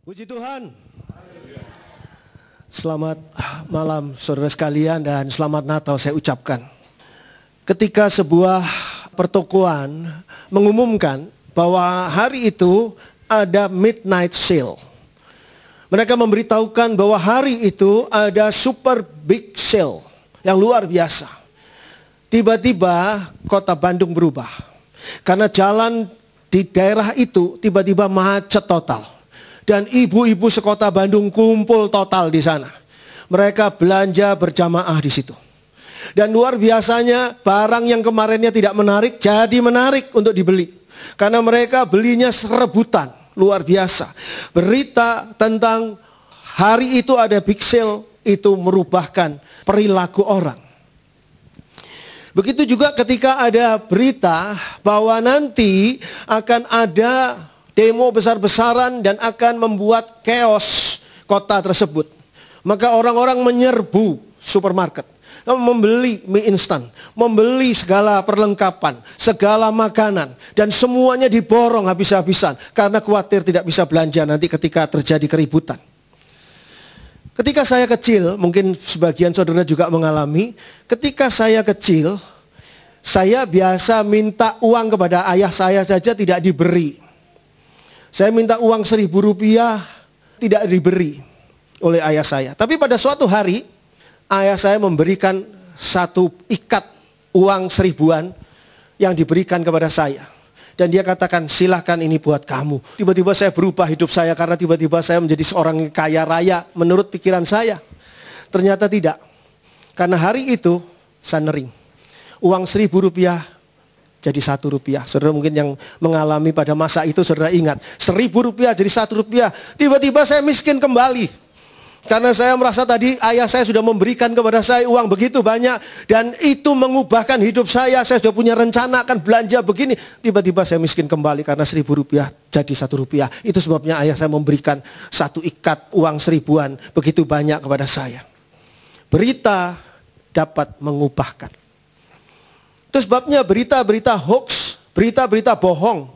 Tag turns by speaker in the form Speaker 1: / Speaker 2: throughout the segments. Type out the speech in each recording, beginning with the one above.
Speaker 1: Puji Tuhan. Selamat malam saudara sekalian dan selamat Natal saya ucapkan. Ketika sebuah pertokoan mengumumkan bahwa hari itu ada midnight sale. Mereka memberitahukan bahwa hari itu ada super big sale yang luar biasa. Tiba-tiba kota Bandung berubah. Karena jalan di daerah itu tiba-tiba macet total dan ibu-ibu sekota Bandung kumpul total di sana. Mereka belanja berjamaah di situ. Dan luar biasanya barang yang kemarinnya tidak menarik jadi menarik untuk dibeli. Karena mereka belinya serebutan, luar biasa. Berita tentang hari itu ada big sale itu merubahkan perilaku orang. Begitu juga ketika ada berita bahwa nanti akan ada demo besar-besaran dan akan membuat chaos kota tersebut. Maka orang-orang menyerbu supermarket, membeli mie instan, membeli segala perlengkapan, segala makanan, dan semuanya diborong habis-habisan karena khawatir tidak bisa belanja nanti ketika terjadi keributan. Ketika saya kecil, mungkin sebagian saudara juga mengalami, ketika saya kecil, saya biasa minta uang kepada ayah saya saja tidak diberi. Saya minta uang seribu rupiah, tidak diberi oleh ayah saya. Tapi pada suatu hari, ayah saya memberikan satu ikat uang seribuan yang diberikan kepada saya. Dan dia katakan, silahkan ini buat kamu. Tiba-tiba saya berubah hidup saya karena tiba-tiba saya menjadi seorang kaya raya menurut pikiran saya. Ternyata tidak. Karena hari itu, saya nering. Uang seribu rupiah jadi satu rupiah. Saudara mungkin yang mengalami pada masa itu saudara ingat. Seribu rupiah jadi satu rupiah. Tiba-tiba saya miskin kembali. Karena saya merasa tadi ayah saya sudah memberikan kepada saya uang begitu banyak dan itu mengubahkan hidup saya. Saya sudah punya rencana akan belanja begini. Tiba-tiba saya miskin kembali karena seribu rupiah jadi satu rupiah. Itu sebabnya ayah saya memberikan satu ikat uang seribuan begitu banyak kepada saya. Berita dapat mengubahkan. Terus sebabnya berita-berita hoax, berita-berita bohong,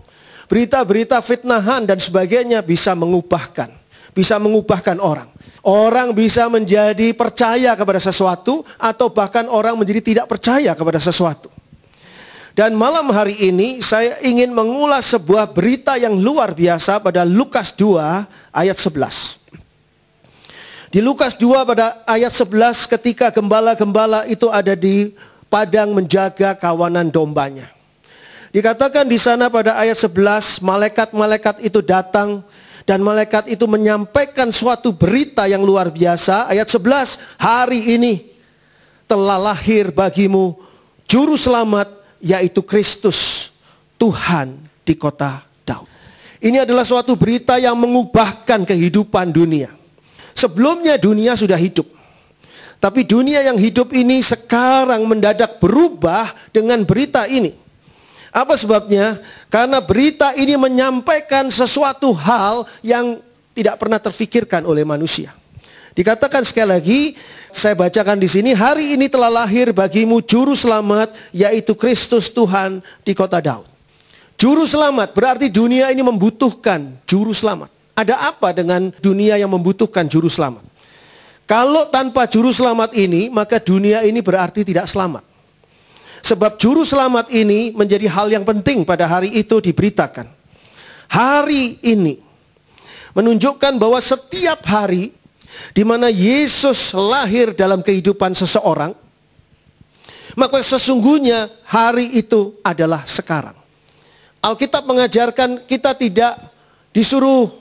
Speaker 1: berita-berita fitnahan dan sebagainya bisa mengubahkan, bisa mengubahkan orang. Orang bisa menjadi percaya kepada sesuatu atau bahkan orang menjadi tidak percaya kepada sesuatu. Dan malam hari ini saya ingin mengulas sebuah berita yang luar biasa pada Lukas 2 ayat 11. Di Lukas 2 pada ayat 11 ketika gembala-gembala itu ada di padang menjaga kawanan dombanya. Dikatakan di sana pada ayat 11, malaikat-malaikat itu datang dan malaikat itu menyampaikan suatu berita yang luar biasa. Ayat 11, hari ini telah lahir bagimu juru selamat yaitu Kristus, Tuhan di kota Daud. Ini adalah suatu berita yang mengubahkan kehidupan dunia. Sebelumnya dunia sudah hidup. Tapi dunia yang hidup ini sekarang mendadak berubah dengan berita ini. Apa sebabnya? Karena berita ini menyampaikan sesuatu hal yang tidak pernah terfikirkan oleh manusia. Dikatakan sekali lagi, saya bacakan di sini, hari ini telah lahir bagimu juru selamat, yaitu Kristus Tuhan di kota Daud. Juru selamat berarti dunia ini membutuhkan juru selamat. Ada apa dengan dunia yang membutuhkan juru selamat? Kalau tanpa juru selamat ini, maka dunia ini berarti tidak selamat. Sebab juru selamat ini menjadi hal yang penting pada hari itu diberitakan. Hari ini menunjukkan bahwa setiap hari di mana Yesus lahir dalam kehidupan seseorang, maka sesungguhnya hari itu adalah sekarang. Alkitab mengajarkan kita tidak disuruh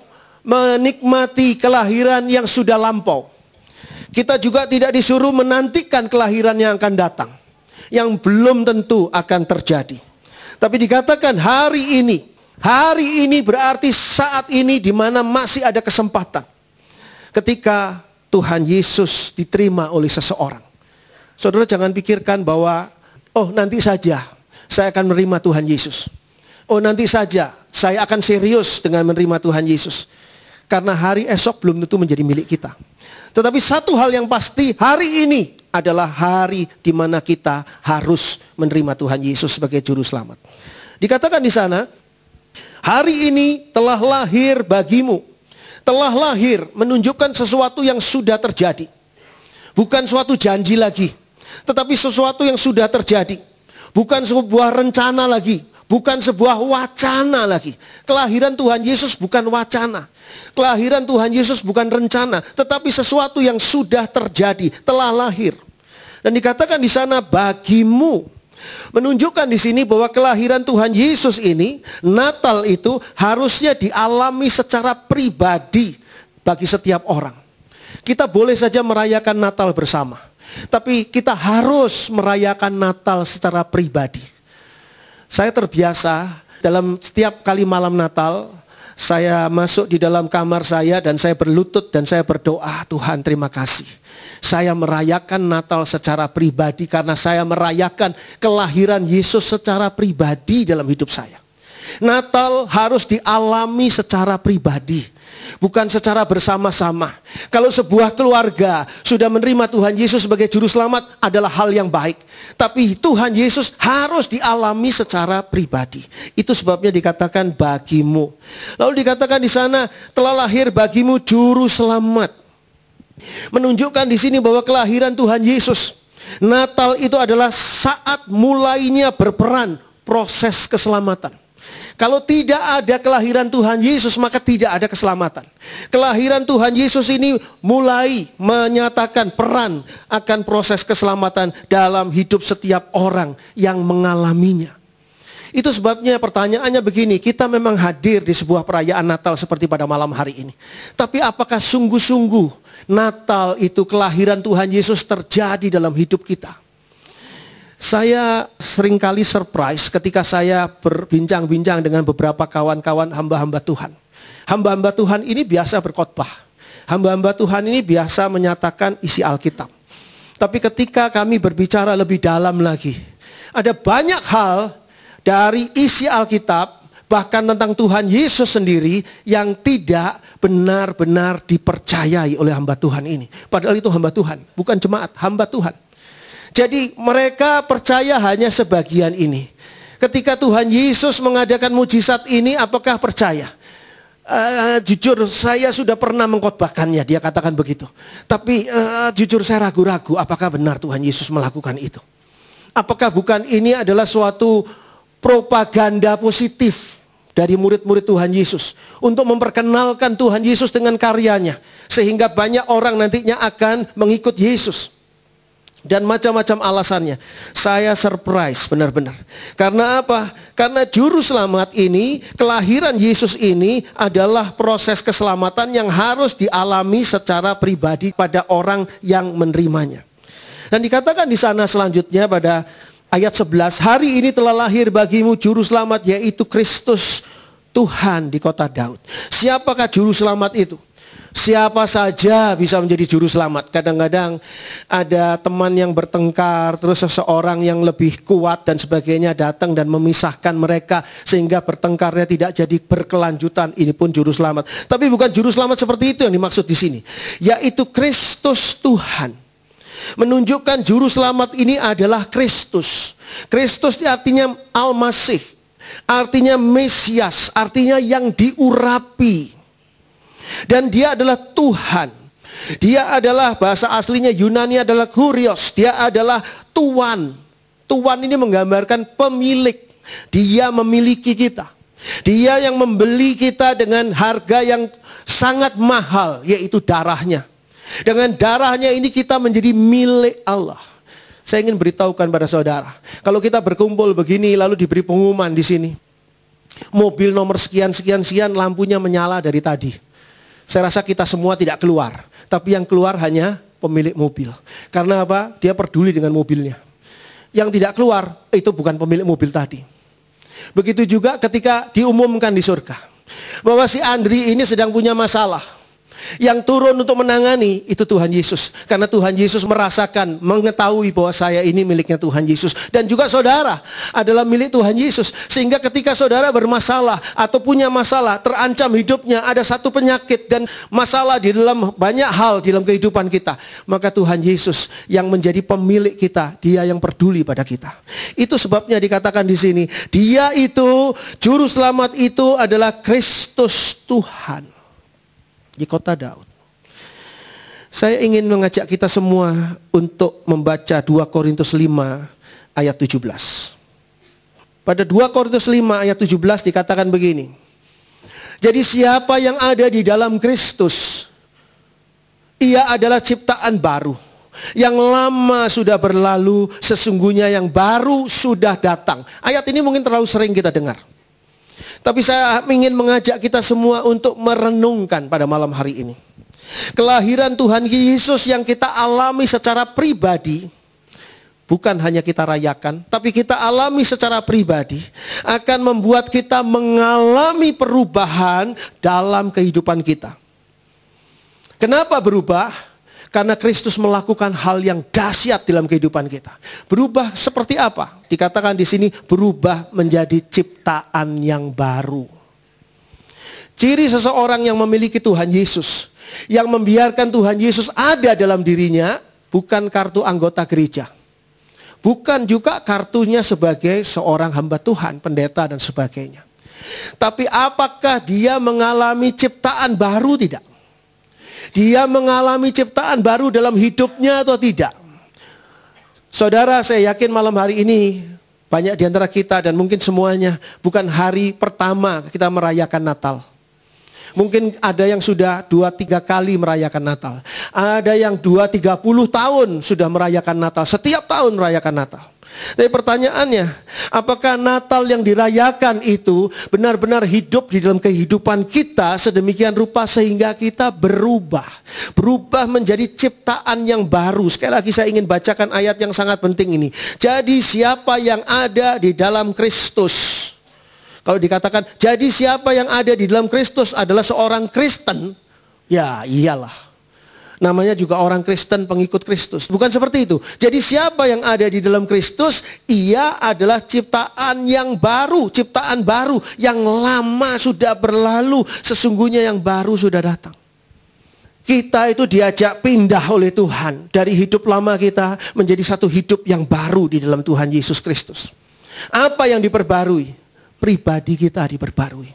Speaker 1: menikmati kelahiran yang sudah lampau. Kita juga tidak disuruh menantikan kelahiran yang akan datang. Yang belum tentu akan terjadi. Tapi dikatakan hari ini. Hari ini berarti saat ini di mana masih ada kesempatan. Ketika Tuhan Yesus diterima oleh seseorang. Saudara jangan pikirkan bahwa, oh nanti saja saya akan menerima Tuhan Yesus. Oh nanti saja saya akan serius dengan menerima Tuhan Yesus. Karena hari esok belum tentu menjadi milik kita. Tetapi satu hal yang pasti hari ini adalah hari di mana kita harus menerima Tuhan Yesus sebagai juru selamat. Dikatakan di sana, hari ini telah lahir bagimu. Telah lahir menunjukkan sesuatu yang sudah terjadi. Bukan suatu janji lagi, tetapi sesuatu yang sudah terjadi. Bukan sebuah rencana lagi, bukan sebuah wacana lagi. Kelahiran Tuhan Yesus bukan wacana. Kelahiran Tuhan Yesus bukan rencana, tetapi sesuatu yang sudah terjadi, telah lahir. Dan dikatakan di sana bagimu Menunjukkan di sini bahwa kelahiran Tuhan Yesus ini, Natal itu harusnya dialami secara pribadi bagi setiap orang. Kita boleh saja merayakan Natal bersama, tapi kita harus merayakan Natal secara pribadi. Saya terbiasa dalam setiap kali malam Natal, saya masuk di dalam kamar saya dan saya berlutut dan saya berdoa, Tuhan terima kasih. Saya merayakan Natal secara pribadi karena saya merayakan kelahiran Yesus secara pribadi dalam hidup saya. Natal harus dialami secara pribadi, bukan secara bersama-sama. Kalau sebuah keluarga sudah menerima Tuhan Yesus sebagai juru selamat adalah hal yang baik, tapi Tuhan Yesus harus dialami secara pribadi. Itu sebabnya dikatakan bagimu. Lalu dikatakan di sana telah lahir bagimu juru selamat. Menunjukkan di sini bahwa kelahiran Tuhan Yesus Natal itu adalah saat mulainya berperan proses keselamatan. Kalau tidak ada kelahiran Tuhan Yesus, maka tidak ada keselamatan. Kelahiran Tuhan Yesus ini mulai menyatakan peran akan proses keselamatan dalam hidup setiap orang yang mengalaminya. Itu sebabnya pertanyaannya begini, kita memang hadir di sebuah perayaan Natal seperti pada malam hari ini. Tapi apakah sungguh-sungguh Natal itu kelahiran Tuhan Yesus terjadi dalam hidup kita? Saya seringkali surprise ketika saya berbincang-bincang dengan beberapa kawan-kawan hamba-hamba Tuhan. Hamba-hamba Tuhan ini biasa berkhotbah. Hamba-hamba Tuhan ini biasa menyatakan isi Alkitab. Tapi ketika kami berbicara lebih dalam lagi, ada banyak hal dari isi Alkitab, bahkan tentang Tuhan Yesus sendiri yang tidak benar-benar dipercayai oleh hamba Tuhan ini. Padahal itu hamba Tuhan, bukan jemaat, hamba Tuhan. Jadi mereka percaya hanya sebagian ini. Ketika Tuhan Yesus mengadakan mujizat ini, apakah percaya? Uh, jujur saya sudah pernah mengkotbahkannya. dia katakan begitu. Tapi uh, jujur saya ragu-ragu apakah benar Tuhan Yesus melakukan itu. Apakah bukan ini adalah suatu propaganda positif dari murid-murid Tuhan Yesus untuk memperkenalkan Tuhan Yesus dengan karyanya sehingga banyak orang nantinya akan mengikut Yesus dan macam-macam alasannya. Saya surprise benar-benar. Karena apa? Karena juru selamat ini, kelahiran Yesus ini adalah proses keselamatan yang harus dialami secara pribadi pada orang yang menerimanya. Dan dikatakan di sana selanjutnya pada ayat 11, hari ini telah lahir bagimu juru selamat yaitu Kristus Tuhan di kota Daud. Siapakah juru selamat itu? Siapa saja bisa menjadi juru selamat. Kadang-kadang ada teman yang bertengkar, terus seseorang yang lebih kuat dan sebagainya datang dan memisahkan mereka sehingga bertengkarnya tidak jadi berkelanjutan. Ini pun juru selamat. Tapi bukan juru selamat seperti itu yang dimaksud di sini, yaitu Kristus Tuhan. Menunjukkan juru selamat ini adalah Kristus. Kristus artinya Almasih, artinya Mesias, artinya yang diurapi. Dan dia adalah Tuhan. Dia adalah bahasa aslinya Yunani adalah kurios. Dia adalah tuan. Tuan ini menggambarkan pemilik. Dia memiliki kita. Dia yang membeli kita dengan harga yang sangat mahal yaitu darahnya. Dengan darahnya ini kita menjadi milik Allah. Saya ingin beritahukan pada saudara, kalau kita berkumpul begini lalu diberi pengumuman di sini. Mobil nomor sekian sekian sekian lampunya menyala dari tadi. Saya rasa kita semua tidak keluar. Tapi yang keluar hanya pemilik mobil. Karena apa? Dia peduli dengan mobilnya. Yang tidak keluar itu bukan pemilik mobil tadi. Begitu juga ketika diumumkan di surga. Bahwa si Andri ini sedang punya masalah. Yang turun untuk menangani itu Tuhan Yesus. Karena Tuhan Yesus merasakan, mengetahui bahwa saya ini miliknya Tuhan Yesus. Dan juga saudara adalah milik Tuhan Yesus. Sehingga ketika saudara bermasalah atau punya masalah, terancam hidupnya, ada satu penyakit dan masalah di dalam banyak hal di dalam kehidupan kita. Maka Tuhan Yesus yang menjadi pemilik kita, dia yang peduli pada kita. Itu sebabnya dikatakan di sini, dia itu, juru selamat itu adalah Kristus Tuhan di kota Daud. Saya ingin mengajak kita semua untuk membaca 2 Korintus 5 ayat 17. Pada 2 Korintus 5 ayat 17 dikatakan begini. Jadi siapa yang ada di dalam Kristus, ia adalah ciptaan baru. Yang lama sudah berlalu, sesungguhnya yang baru sudah datang. Ayat ini mungkin terlalu sering kita dengar. Tapi saya ingin mengajak kita semua untuk merenungkan pada malam hari ini. Kelahiran Tuhan Yesus yang kita alami secara pribadi, bukan hanya kita rayakan, tapi kita alami secara pribadi, akan membuat kita mengalami perubahan dalam kehidupan kita. Kenapa berubah? Karena Kristus melakukan hal yang dahsyat dalam kehidupan kita. Berubah seperti apa? Dikatakan di sini berubah menjadi ciptaan yang baru. Ciri seseorang yang memiliki Tuhan Yesus, yang membiarkan Tuhan Yesus ada dalam dirinya, bukan kartu anggota gereja. Bukan juga kartunya sebagai seorang hamba Tuhan, pendeta dan sebagainya. Tapi apakah dia mengalami ciptaan baru tidak? Dia mengalami ciptaan baru dalam hidupnya atau tidak? Saudara, saya yakin malam hari ini banyak di antara kita dan mungkin semuanya bukan hari pertama kita merayakan Natal. Mungkin ada yang sudah dua tiga kali merayakan Natal. Ada yang dua tiga puluh tahun sudah merayakan Natal. Setiap tahun merayakan Natal. Tapi pertanyaannya, apakah Natal yang dirayakan itu benar-benar hidup di dalam kehidupan kita sedemikian rupa sehingga kita berubah. Berubah menjadi ciptaan yang baru. Sekali lagi saya ingin bacakan ayat yang sangat penting ini. Jadi siapa yang ada di dalam Kristus kalau dikatakan, jadi siapa yang ada di dalam Kristus adalah seorang Kristen, ya iyalah. Namanya juga orang Kristen, pengikut Kristus. Bukan seperti itu. Jadi siapa yang ada di dalam Kristus, ia adalah ciptaan yang baru, ciptaan baru. Yang lama sudah berlalu, sesungguhnya yang baru sudah datang. Kita itu diajak pindah oleh Tuhan dari hidup lama kita menjadi satu hidup yang baru di dalam Tuhan Yesus Kristus. Apa yang diperbarui? pribadi kita diperbarui.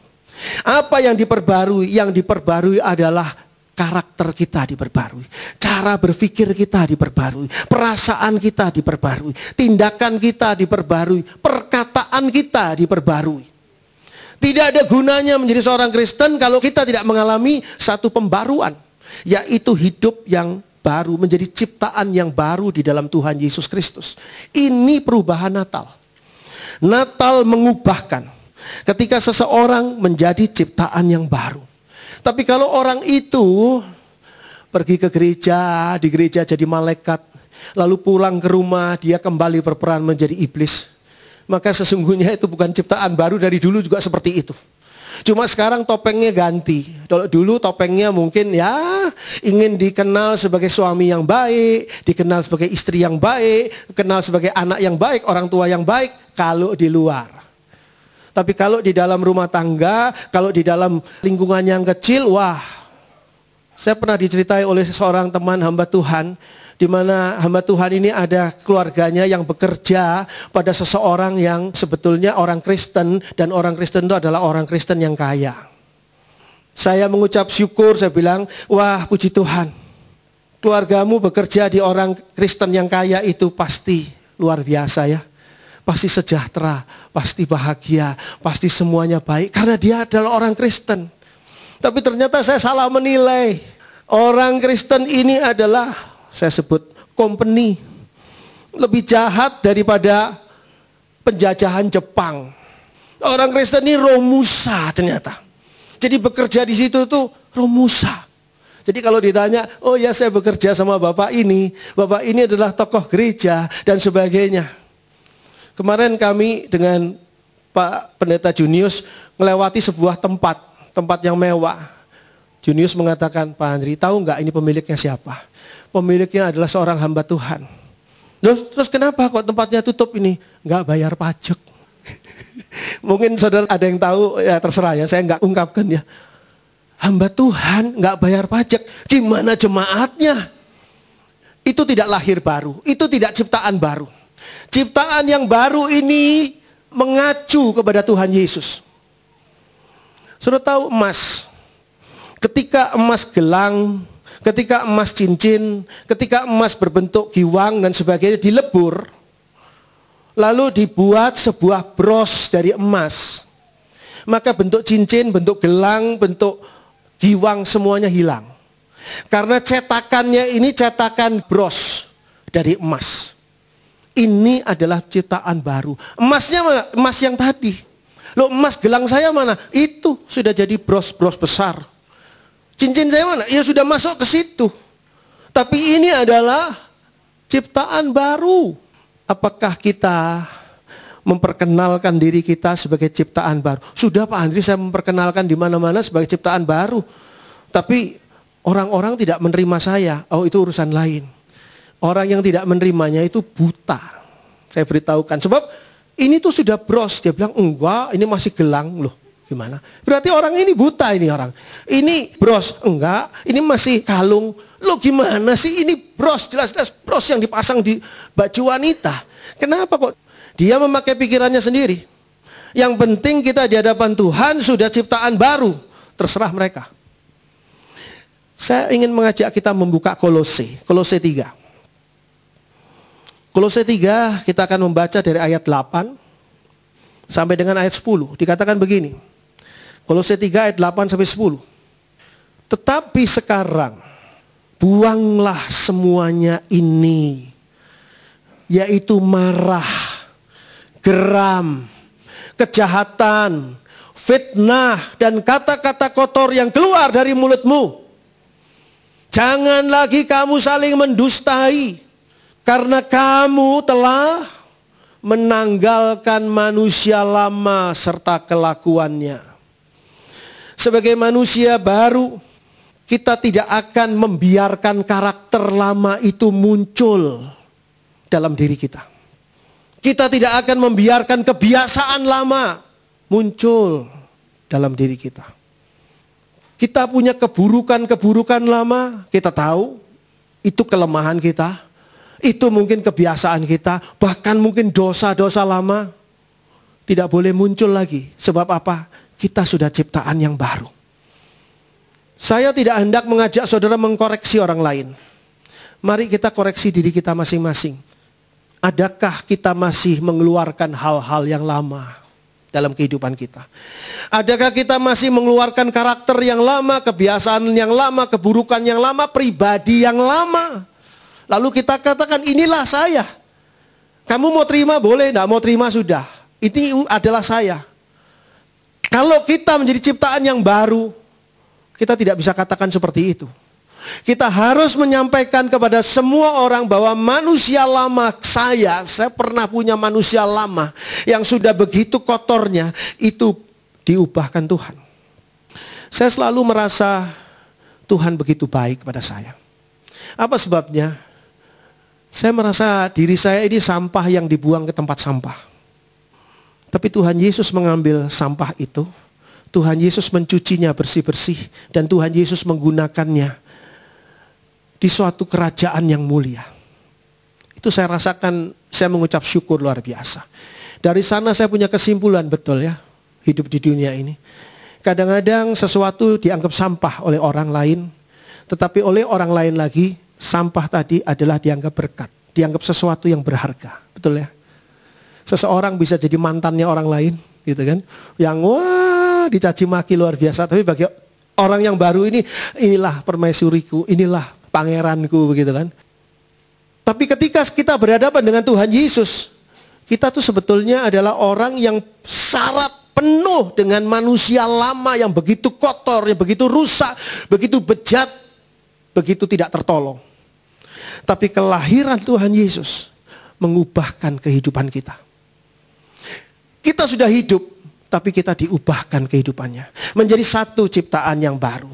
Speaker 1: Apa yang diperbarui? Yang diperbarui adalah karakter kita diperbarui, cara berpikir kita diperbarui, perasaan kita diperbarui, tindakan kita diperbarui, perkataan kita diperbarui. Tidak ada gunanya menjadi seorang Kristen kalau kita tidak mengalami satu pembaruan, yaitu hidup yang baru, menjadi ciptaan yang baru di dalam Tuhan Yesus Kristus. Ini perubahan Natal. Natal mengubahkan Ketika seseorang menjadi ciptaan yang baru. Tapi kalau orang itu pergi ke gereja, di gereja jadi malaikat, lalu pulang ke rumah, dia kembali berperan menjadi iblis. Maka sesungguhnya itu bukan ciptaan baru dari dulu juga seperti itu. Cuma sekarang topengnya ganti. Kalau dulu topengnya mungkin ya ingin dikenal sebagai suami yang baik, dikenal sebagai istri yang baik, kenal sebagai anak yang baik, orang tua yang baik kalau di luar. Tapi kalau di dalam rumah tangga, kalau di dalam lingkungan yang kecil, wah. Saya pernah diceritai oleh seorang teman hamba Tuhan, di mana hamba Tuhan ini ada keluarganya yang bekerja pada seseorang yang sebetulnya orang Kristen dan orang Kristen itu adalah orang Kristen yang kaya. Saya mengucap syukur, saya bilang, wah puji Tuhan, keluargamu bekerja di orang Kristen yang kaya itu pasti luar biasa ya pasti sejahtera, pasti bahagia, pasti semuanya baik karena dia adalah orang Kristen. Tapi ternyata saya salah menilai. Orang Kristen ini adalah saya sebut company lebih jahat daripada penjajahan Jepang. Orang Kristen ini romusa ternyata. Jadi bekerja di situ itu romusa. Jadi kalau ditanya, oh ya saya bekerja sama bapak ini, bapak ini adalah tokoh gereja dan sebagainya. Kemarin kami dengan Pak Pendeta Junius melewati sebuah tempat, tempat yang mewah. Junius mengatakan, Pak Andri, tahu nggak ini pemiliknya siapa? Pemiliknya adalah seorang hamba Tuhan. Terus, terus kenapa kok tempatnya tutup ini? Nggak bayar pajak. Mungkin saudara ada yang tahu, ya terserah ya, saya nggak ungkapkan ya. Hamba Tuhan nggak bayar pajak, gimana jemaatnya? Itu tidak lahir baru, itu tidak ciptaan baru. Ciptaan yang baru ini mengacu kepada Tuhan Yesus. Sudah tahu emas. Ketika emas gelang, ketika emas cincin, ketika emas berbentuk giwang dan sebagainya dilebur, lalu dibuat sebuah bros dari emas. Maka bentuk cincin, bentuk gelang, bentuk giwang semuanya hilang. Karena cetakannya ini cetakan bros dari emas. Ini adalah ciptaan baru. Emasnya mana? Emas yang tadi. Loh emas gelang saya mana? Itu sudah jadi bros-bros besar. Cincin saya mana? Ya sudah masuk ke situ. Tapi ini adalah ciptaan baru. Apakah kita memperkenalkan diri kita sebagai ciptaan baru? Sudah Pak Andri saya memperkenalkan di mana-mana sebagai ciptaan baru. Tapi orang-orang tidak menerima saya. Oh itu urusan lain. Orang yang tidak menerimanya itu buta. Saya beritahukan. Sebab ini tuh sudah bros. Dia bilang, enggak ini masih gelang loh. Gimana? Berarti orang ini buta ini orang. Ini bros, enggak. Ini masih kalung. Lo gimana sih ini bros? Jelas-jelas bros yang dipasang di baju wanita. Kenapa kok? Dia memakai pikirannya sendiri. Yang penting kita di hadapan Tuhan sudah ciptaan baru. Terserah mereka. Saya ingin mengajak kita membuka kolose. Kolose 3. Kolose 3 kita akan membaca dari ayat 8 sampai dengan ayat 10. Dikatakan begini. Kolose 3 ayat 8 sampai 10. Tetapi sekarang buanglah semuanya ini yaitu marah, geram, kejahatan, fitnah dan kata-kata kotor yang keluar dari mulutmu. Jangan lagi kamu saling mendustai karena kamu telah menanggalkan manusia lama serta kelakuannya. Sebagai manusia baru, kita tidak akan membiarkan karakter lama itu muncul dalam diri kita. Kita tidak akan membiarkan kebiasaan lama muncul dalam diri kita. Kita punya keburukan-keburukan lama, kita tahu itu kelemahan kita. Itu mungkin kebiasaan kita, bahkan mungkin dosa-dosa lama tidak boleh muncul lagi. Sebab apa? Kita sudah ciptaan yang baru. Saya tidak hendak mengajak saudara mengkoreksi orang lain. Mari kita koreksi diri kita masing-masing. Adakah kita masih mengeluarkan hal-hal yang lama dalam kehidupan kita? Adakah kita masih mengeluarkan karakter yang lama, kebiasaan yang lama, keburukan yang lama, pribadi yang lama? Lalu kita katakan inilah saya. Kamu mau terima boleh, tidak mau terima sudah. Ini adalah saya. Kalau kita menjadi ciptaan yang baru, kita tidak bisa katakan seperti itu. Kita harus menyampaikan kepada semua orang bahwa manusia lama saya, saya pernah punya manusia lama yang sudah begitu kotornya, itu diubahkan Tuhan. Saya selalu merasa Tuhan begitu baik kepada saya. Apa sebabnya? Saya merasa diri saya ini sampah yang dibuang ke tempat sampah. Tapi Tuhan Yesus mengambil sampah itu. Tuhan Yesus mencucinya bersih-bersih. Dan Tuhan Yesus menggunakannya di suatu kerajaan yang mulia. Itu saya rasakan, saya mengucap syukur luar biasa. Dari sana saya punya kesimpulan betul ya, hidup di dunia ini. Kadang-kadang sesuatu dianggap sampah oleh orang lain, tetapi oleh orang lain lagi sampah tadi adalah dianggap berkat, dianggap sesuatu yang berharga, betul ya? Seseorang bisa jadi mantannya orang lain, gitu kan? Yang wah dicaci maki luar biasa, tapi bagi orang yang baru ini inilah permaisuriku, inilah pangeranku begitu kan. Tapi ketika kita berhadapan dengan Tuhan Yesus, kita tuh sebetulnya adalah orang yang syarat penuh dengan manusia lama yang begitu kotor, yang begitu rusak, begitu bejat, begitu tidak tertolong. Tapi kelahiran Tuhan Yesus mengubahkan kehidupan kita. Kita sudah hidup, tapi kita diubahkan kehidupannya. Menjadi satu ciptaan yang baru.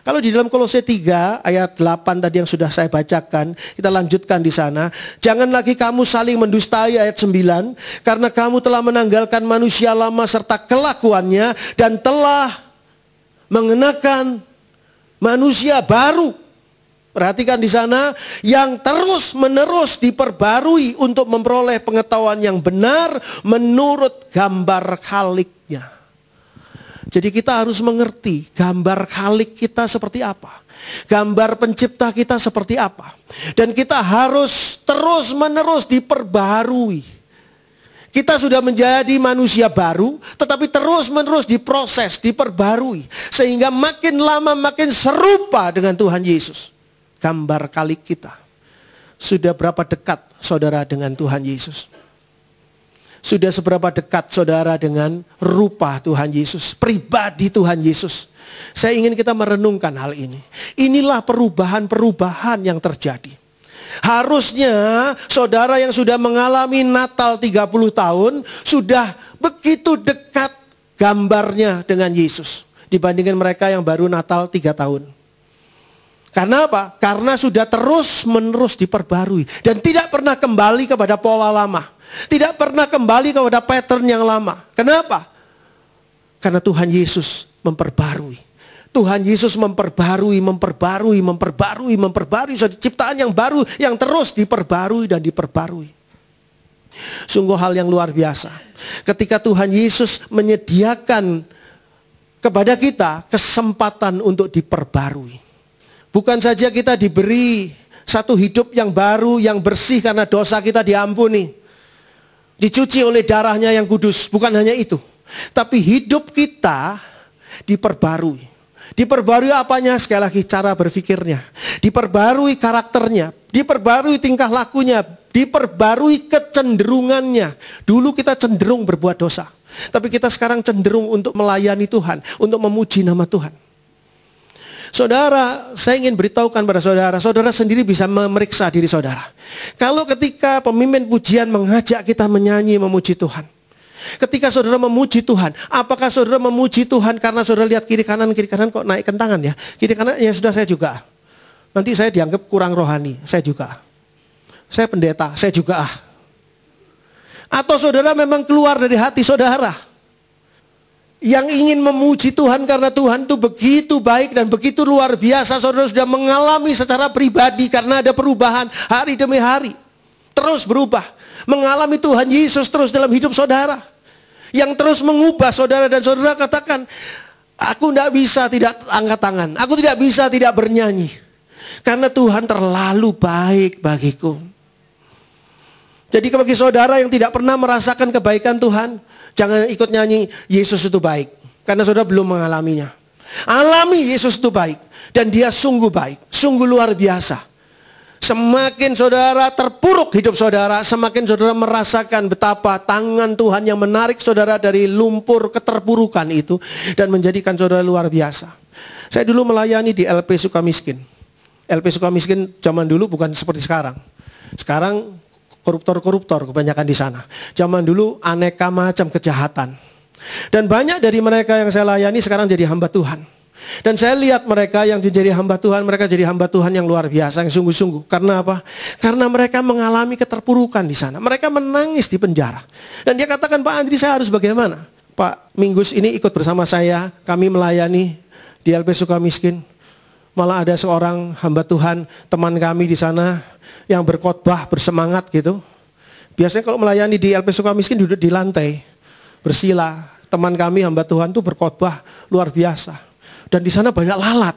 Speaker 1: Kalau di dalam Kolose 3 ayat 8 tadi yang sudah saya bacakan, kita lanjutkan di sana. Jangan lagi kamu saling mendustai ayat 9, karena kamu telah menanggalkan manusia lama serta kelakuannya dan telah mengenakan manusia baru Perhatikan di sana yang terus-menerus diperbarui untuk memperoleh pengetahuan yang benar menurut gambar khaliknya. Jadi kita harus mengerti gambar khalik kita seperti apa. Gambar pencipta kita seperti apa. Dan kita harus terus-menerus diperbarui. Kita sudah menjadi manusia baru, tetapi terus-menerus diproses, diperbarui. Sehingga makin lama makin serupa dengan Tuhan Yesus gambar kali kita. Sudah berapa dekat saudara dengan Tuhan Yesus? Sudah seberapa dekat saudara dengan rupa Tuhan Yesus, pribadi Tuhan Yesus? Saya ingin kita merenungkan hal ini. Inilah perubahan-perubahan yang terjadi. Harusnya saudara yang sudah mengalami Natal 30 tahun sudah begitu dekat gambarnya dengan Yesus dibandingkan mereka yang baru Natal 3 tahun. Karena apa? Karena sudah terus-menerus diperbarui dan tidak pernah kembali kepada pola lama. Tidak pernah kembali kepada pattern yang lama. Kenapa? Karena Tuhan Yesus memperbarui. Tuhan Yesus memperbarui, memperbarui, memperbarui, memperbarui. Suatu ciptaan yang baru, yang terus diperbarui dan diperbarui. Sungguh hal yang luar biasa. Ketika Tuhan Yesus menyediakan kepada kita kesempatan untuk diperbarui. Bukan saja kita diberi satu hidup yang baru, yang bersih karena dosa kita diampuni. Dicuci oleh darahnya yang kudus. Bukan hanya itu. Tapi hidup kita diperbarui. Diperbarui apanya? Sekali lagi cara berpikirnya. Diperbarui karakternya. Diperbarui tingkah lakunya. Diperbarui kecenderungannya. Dulu kita cenderung berbuat dosa. Tapi kita sekarang cenderung untuk melayani Tuhan. Untuk memuji nama Tuhan. Saudara, saya ingin beritahukan pada saudara, saudara sendiri bisa memeriksa diri saudara. Kalau ketika pemimpin pujian mengajak kita menyanyi memuji Tuhan, Ketika saudara memuji Tuhan, apakah saudara memuji Tuhan karena saudara lihat kiri kanan kiri kanan kok naik kentangan ya? Kiri kanan ya sudah saya juga. Nanti saya dianggap kurang rohani, saya juga. Saya pendeta, saya juga ah. Atau saudara memang keluar dari hati saudara yang ingin memuji Tuhan karena Tuhan itu begitu baik dan begitu luar biasa saudara sudah mengalami secara pribadi karena ada perubahan hari demi hari terus berubah mengalami Tuhan Yesus terus dalam hidup saudara yang terus mengubah saudara dan saudara katakan aku tidak bisa tidak angkat tangan aku tidak bisa tidak bernyanyi karena Tuhan terlalu baik bagiku jadi bagi saudara yang tidak pernah merasakan kebaikan Tuhan, jangan ikut nyanyi Yesus itu baik. Karena saudara belum mengalaminya. Alami Yesus itu baik. Dan dia sungguh baik. Sungguh luar biasa. Semakin saudara terpuruk hidup saudara, semakin saudara merasakan betapa tangan Tuhan yang menarik saudara dari lumpur keterpurukan itu dan menjadikan saudara luar biasa. Saya dulu melayani di LP Sukamiskin. LP Sukamiskin zaman dulu bukan seperti sekarang. Sekarang koruptor-koruptor kebanyakan di sana. Zaman dulu aneka macam kejahatan. Dan banyak dari mereka yang saya layani sekarang jadi hamba Tuhan. Dan saya lihat mereka yang jadi hamba Tuhan, mereka jadi hamba Tuhan yang luar biasa, yang sungguh-sungguh. Karena apa? Karena mereka mengalami keterpurukan di sana. Mereka menangis di penjara. Dan dia katakan, Pak Andri saya harus bagaimana? Pak Minggus ini ikut bersama saya, kami melayani di LP Sukamiskin. Miskin malah ada seorang hamba Tuhan teman kami di sana yang berkhotbah bersemangat gitu. Biasanya kalau melayani di LP miskin duduk di lantai bersila. Teman kami hamba Tuhan tuh berkhotbah luar biasa. Dan di sana banyak lalat.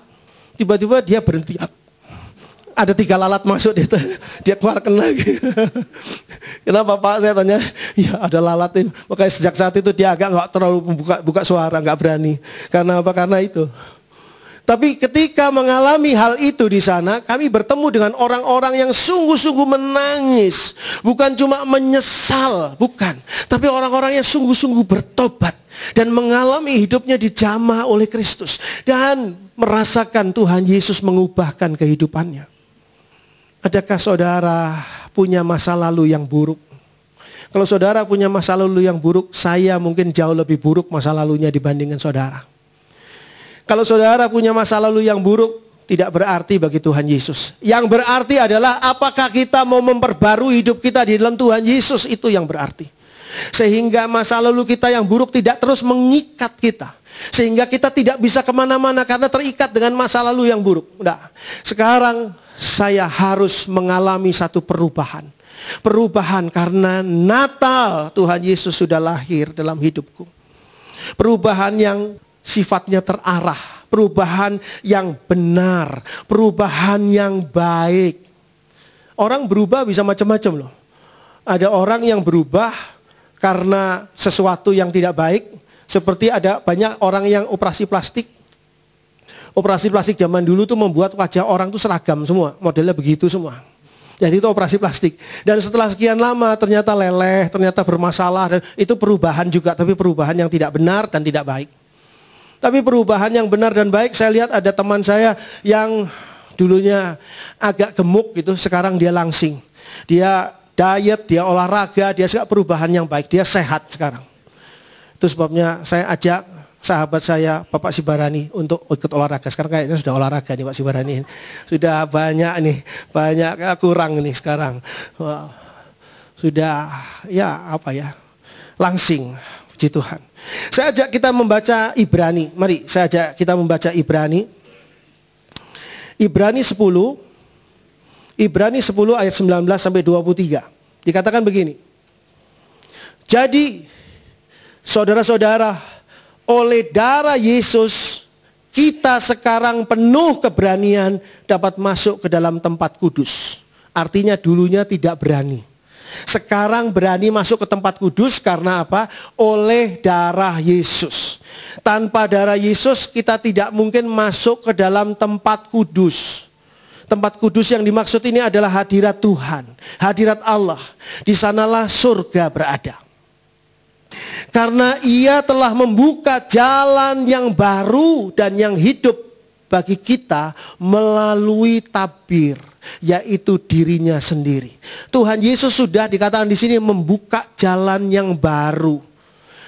Speaker 1: Tiba-tiba dia berhenti. Ada tiga lalat masuk dia, dia keluarkan lagi. Kenapa Pak? Saya tanya. Ya ada lalat itu. Makanya sejak saat itu dia agak nggak terlalu buka, buka suara, nggak berani. Karena apa? Karena itu tapi ketika mengalami hal itu di sana, kami bertemu dengan orang-orang yang sungguh-sungguh menangis. Bukan cuma menyesal, bukan. Tapi orang-orang yang sungguh-sungguh bertobat. Dan mengalami hidupnya dijamah oleh Kristus. Dan merasakan Tuhan Yesus mengubahkan kehidupannya. Adakah saudara punya masa lalu yang buruk? Kalau saudara punya masa lalu yang buruk, saya mungkin jauh lebih buruk masa lalunya dibandingkan saudara. Kalau saudara punya masa lalu yang buruk, tidak berarti bagi Tuhan Yesus. Yang berarti adalah apakah kita mau memperbarui hidup kita di dalam Tuhan Yesus itu yang berarti. Sehingga masa lalu kita yang buruk tidak terus mengikat kita. Sehingga kita tidak bisa kemana-mana karena terikat dengan masa lalu yang buruk. Nah, sekarang saya harus mengalami satu perubahan. Perubahan karena Natal Tuhan Yesus sudah lahir dalam hidupku. Perubahan yang sifatnya terarah, perubahan yang benar, perubahan yang baik. Orang berubah bisa macam-macam loh. Ada orang yang berubah karena sesuatu yang tidak baik, seperti ada banyak orang yang operasi plastik. Operasi plastik zaman dulu tuh membuat wajah orang tuh seragam semua, modelnya begitu semua. Jadi itu operasi plastik. Dan setelah sekian lama ternyata leleh, ternyata bermasalah. itu perubahan juga, tapi perubahan yang tidak benar dan tidak baik. Tapi perubahan yang benar dan baik saya lihat ada teman saya yang dulunya agak gemuk gitu, sekarang dia langsing. Dia diet, dia olahraga, dia suka perubahan yang baik, dia sehat sekarang. Itu sebabnya saya ajak sahabat saya Bapak Sibarani untuk ikut olahraga. Sekarang kayaknya sudah olahraga nih Pak Sibarani. Sudah banyak nih, banyak eh, kurang nih sekarang. Wow. Sudah ya apa ya? Langsing, puji Tuhan. Saya ajak kita membaca Ibrani. Mari saya ajak kita membaca Ibrani. Ibrani 10 Ibrani 10 ayat 19 sampai 23. Dikatakan begini. Jadi saudara-saudara, oleh darah Yesus kita sekarang penuh keberanian dapat masuk ke dalam tempat kudus. Artinya dulunya tidak berani. Sekarang berani masuk ke tempat kudus karena apa? Oleh darah Yesus. Tanpa darah Yesus kita tidak mungkin masuk ke dalam tempat kudus. Tempat kudus yang dimaksud ini adalah hadirat Tuhan, hadirat Allah. Di sanalah surga berada. Karena ia telah membuka jalan yang baru dan yang hidup bagi kita melalui tabir yaitu dirinya sendiri. Tuhan Yesus sudah dikatakan di sini membuka jalan yang baru.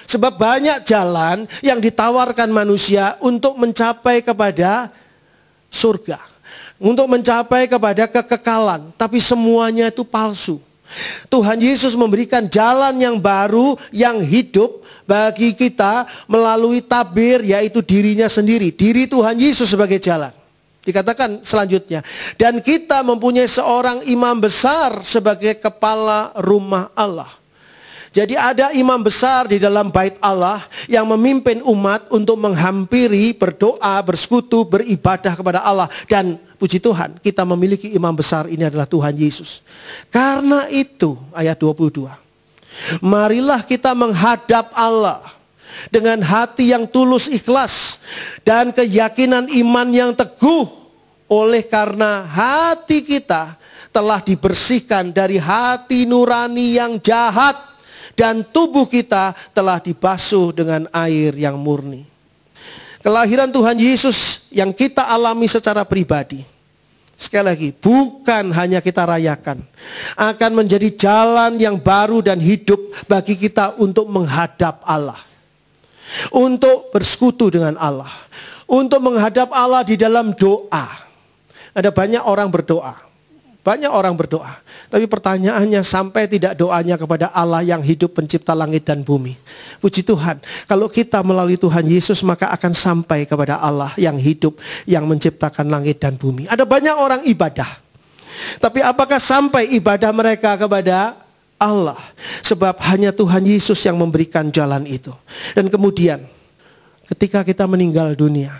Speaker 1: Sebab banyak jalan yang ditawarkan manusia untuk mencapai kepada surga, untuk mencapai kepada kekekalan, tapi semuanya itu palsu. Tuhan Yesus memberikan jalan yang baru, yang hidup bagi kita melalui tabir yaitu dirinya sendiri. Diri Tuhan Yesus sebagai jalan. Dikatakan selanjutnya, dan kita mempunyai seorang imam besar sebagai kepala rumah Allah. Jadi ada imam besar di dalam bait Allah yang memimpin umat untuk menghampiri, berdoa, bersekutu, beribadah kepada Allah. Dan puji Tuhan kita memiliki imam besar ini adalah Tuhan Yesus. Karena itu ayat 22. Marilah kita menghadap Allah dengan hati yang tulus ikhlas dan keyakinan iman yang teguh oleh karena hati kita telah dibersihkan dari hati nurani yang jahat dan tubuh kita telah dibasuh dengan air yang murni. Kelahiran Tuhan Yesus yang kita alami secara pribadi Sekali lagi, bukan hanya kita rayakan, akan menjadi jalan yang baru dan hidup bagi kita untuk menghadap Allah. Untuk bersekutu dengan Allah. Untuk menghadap Allah di dalam doa. Ada banyak orang berdoa. Banyak orang berdoa, tapi pertanyaannya sampai tidak doanya kepada Allah yang hidup pencipta langit dan bumi. Puji Tuhan, kalau kita melalui Tuhan Yesus maka akan sampai kepada Allah yang hidup, yang menciptakan langit dan bumi. Ada banyak orang ibadah. Tapi apakah sampai ibadah mereka kepada Allah. Sebab hanya Tuhan Yesus yang memberikan jalan itu. Dan kemudian ketika kita meninggal dunia,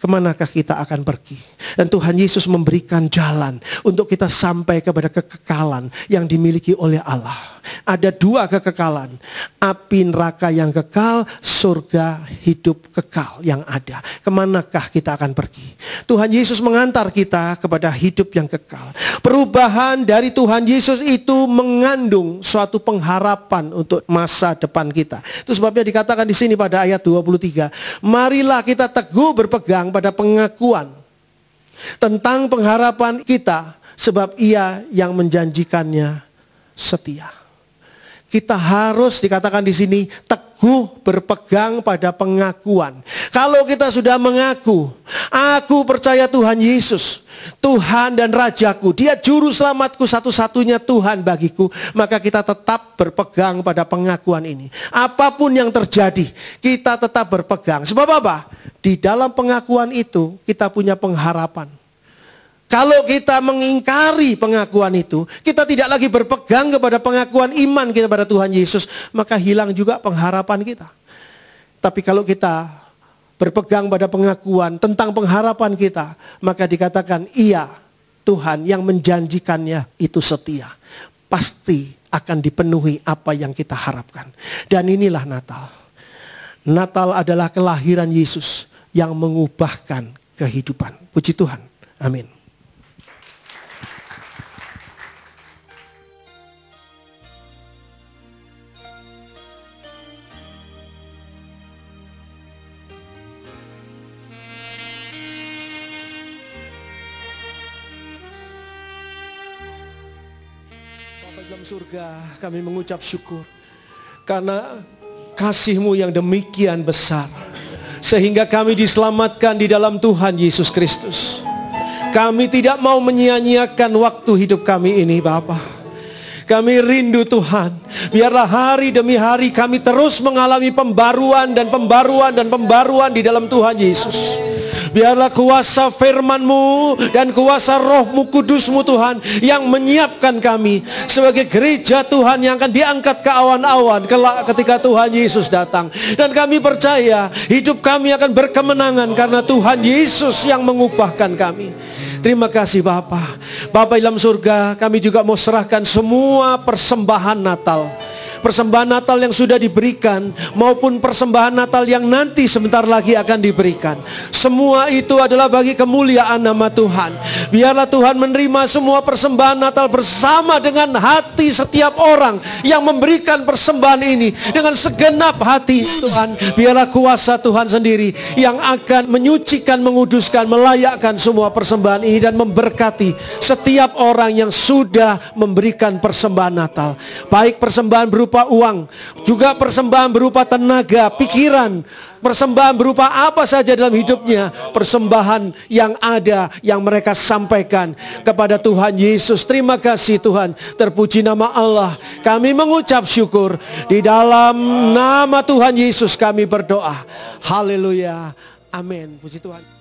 Speaker 1: kemanakah kita akan pergi. Dan Tuhan Yesus memberikan jalan untuk kita sampai kepada kekekalan yang dimiliki oleh Allah. Ada dua kekekalan, api neraka yang kekal, surga hidup kekal yang ada. Kemanakah kita akan pergi? Tuhan Yesus mengantar kita kepada hidup yang kekal. Perubahan dari Tuhan Yesus itu mengandung suatu pengharapan untuk masa depan kita. Itu sebabnya dikatakan di sini pada ayat 23, marilah kita teguh berpegang berpegang pada pengakuan tentang pengharapan kita sebab ia yang menjanjikannya setia kita harus dikatakan di sini teguh berpegang pada pengakuan. Kalau kita sudah mengaku, aku percaya Tuhan Yesus, Tuhan dan Rajaku, Dia juru selamatku satu-satunya Tuhan bagiku, maka kita tetap berpegang pada pengakuan ini. Apapun yang terjadi, kita tetap berpegang. Sebab apa? Di dalam pengakuan itu kita punya pengharapan kalau kita mengingkari pengakuan itu, kita tidak lagi berpegang kepada pengakuan iman kita pada Tuhan Yesus, maka hilang juga pengharapan kita. Tapi kalau kita berpegang pada pengakuan tentang pengharapan kita, maka dikatakan iya Tuhan yang menjanjikannya itu setia. Pasti akan dipenuhi apa yang kita harapkan. Dan inilah Natal. Natal adalah kelahiran Yesus yang mengubahkan kehidupan. Puji Tuhan. Amin. surga, kami mengucap syukur. Karena kasihmu yang demikian besar. Sehingga kami diselamatkan di dalam Tuhan Yesus Kristus. Kami tidak mau menyia-nyiakan waktu hidup kami ini Bapa. Kami rindu Tuhan. Biarlah hari demi hari kami terus mengalami pembaruan dan pembaruan dan pembaruan di dalam Tuhan Yesus. Biarlah kuasa firman-Mu dan kuasa rohmu kudus-Mu Tuhan yang menyiapkan kami sebagai gereja Tuhan yang akan diangkat ke awan-awan kelak ketika Tuhan Yesus datang. Dan kami percaya hidup kami akan berkemenangan karena Tuhan Yesus yang mengubahkan kami. Terima kasih Bapak. Bapak dalam surga, kami juga mau serahkan semua persembahan Natal persembahan Natal yang sudah diberikan maupun persembahan Natal yang nanti sebentar lagi akan diberikan. Semua itu adalah bagi kemuliaan nama Tuhan. Biarlah Tuhan menerima semua persembahan Natal bersama dengan hati setiap orang yang memberikan persembahan ini dengan segenap hati Tuhan. Biarlah kuasa Tuhan sendiri yang akan menyucikan, menguduskan, melayakkan semua persembahan ini dan memberkati setiap orang yang sudah memberikan persembahan Natal. Baik persembahan berupa berupa uang, juga persembahan berupa tenaga, pikiran, persembahan berupa apa saja dalam hidupnya, persembahan yang ada yang mereka sampaikan kepada Tuhan Yesus. Terima kasih Tuhan, terpuji nama Allah. Kami mengucap syukur di dalam nama Tuhan Yesus kami berdoa. Haleluya. Amin. Puji Tuhan.